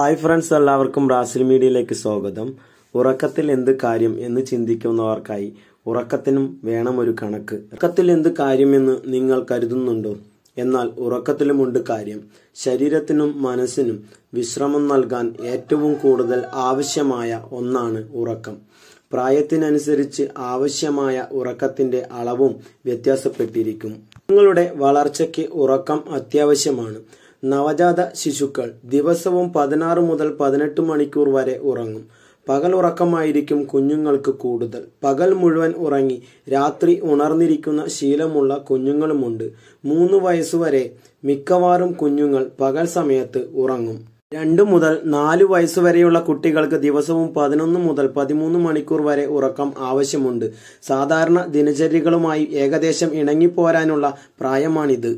hi friends എല്ലാവർക്കും റാസിൽ മീഡിയയിലേക്ക് സ്വാഗതം ഉറക്കത്തിൽ എന്ത് കാര്യം എന്ന് ചിന്തിക്കുന്നവർക്കായി ഉറക്കത്തിനും വേണം ഒരു കണക്ക് ഉറക്കത്തിൽ എന്ത് കാര്യമെന്ന് നിങ്ങൾ കരുതുന്നുണ്ടോ എന്നാൽ ഉറക്കത്തിലുമുണ്ട് കാര്യം ശരീരത്തിനും മനസ്സിനും വിശ്രമം നൽകാൻ ഏറ്റവും കൂടുതൽ ആവശ്യമായ ഒന്നാണ് ഉറക്കം പ്രായത്തിനനുസരിച്ച് ആവശ്യമായ ഉറക്കത്തിന്റെ അളവും വ്യത്യാസപ്പെട്ടിരിക്കും നിങ്ങളുടെ വളർച്ചയ്ക്ക് ഉറക്കം അത്യാവശ്യമാണ് നവജാത ശിശുക്കൾ ദിവസവും പതിനാറ് മുതൽ പതിനെട്ട് മണിക്കൂർ വരെ ഉറങ്ങും പകൽ ഉറക്കമായിരിക്കും കുഞ്ഞുങ്ങൾക്ക് കൂടുതൽ പകൽ മുഴുവൻ ഉറങ്ങി രാത്രി ഉണർന്നിരിക്കുന്ന ശീലമുള്ള കുഞ്ഞുങ്ങളുമുണ്ട് മൂന്ന് വയസ്സുവരെ മിക്കവാറും കുഞ്ഞുങ്ങൾ പകൽ സമയത്ത് ഉറങ്ങും രണ്ട് മുതൽ നാല് വയസ്സുവരെയുള്ള കുട്ടികൾക്ക് ദിവസവും പതിനൊന്ന് മുതൽ പതിമൂന്ന് മണിക്കൂർ വരെ ഉറക്കം ആവശ്യമുണ്ട് സാധാരണ ദിനചര്യകളുമായി ഏകദേശം ഇണങ്ങിപ്പോരാനുള്ള പ്രായമാണിത്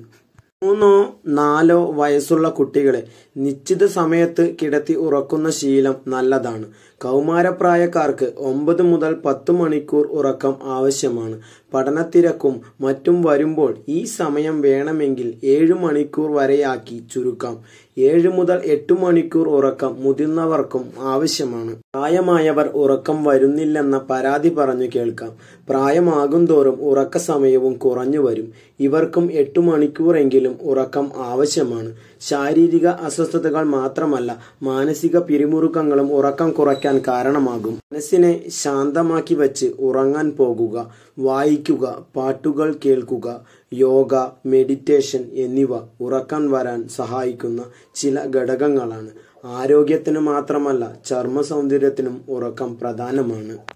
മൂന്നോ നാലോ വയസ്സുള്ള കുട്ടികളെ നിശ്ചിത സമയത്ത് കിടത്തി ഉറക്കുന്ന ശീലം നല്ലതാണ് കൗമാരപ്രായക്കാർക്ക് ഒമ്പത് മുതൽ പത്ത് മണിക്കൂർ ഉറക്കം ആവശ്യമാണ് പഠനത്തിരക്കും മറ്റും വരുമ്പോൾ ഈ സമയം വേണമെങ്കിൽ ഏഴ് മണിക്കൂർ വരെയാക്കി ചുരുക്കാം ഏഴ് മുതൽ എട്ട് മണിക്കൂർ ഉറക്കം മുതിർന്നവർക്കും ആവശ്യമാണ് പ്രായമായവർ ഉറക്കം വരുന്നില്ലെന്ന പരാതി പറഞ്ഞു കേൾക്കാം പ്രായമാകും തോറും ഉറക്ക സമയവും കുറഞ്ഞു വരും ഇവർക്കും എട്ട് മണിക്കൂറെങ്കിലും ജീവിതത്തിലും ഉറക്കം ആവശ്യമാണ് ശാരീരിക അസ്വസ്ഥതകൾ മാത്രമല്ല മാനസിക പിരിമുറുക്കങ്ങളും ഉറക്കം കുറയ്ക്കാൻ കാരണമാകും മനസ്സിനെ ശാന്തമാക്കി വച്ച് ഉറങ്ങാൻ പോകുക വായിക്കുക പാട്ടുകൾ കേൾക്കുക യോഗ മെഡിറ്റേഷൻ എന്നിവ ഉറക്കം വരാൻ സഹായിക്കുന്ന ചില ഘടകങ്ങളാണ് ആരോഗ്യത്തിന് മാത്രമല്ല ചർമ്മ സൗന്ദര്യത്തിനും ഉറക്കം പ്രധാനമാണ്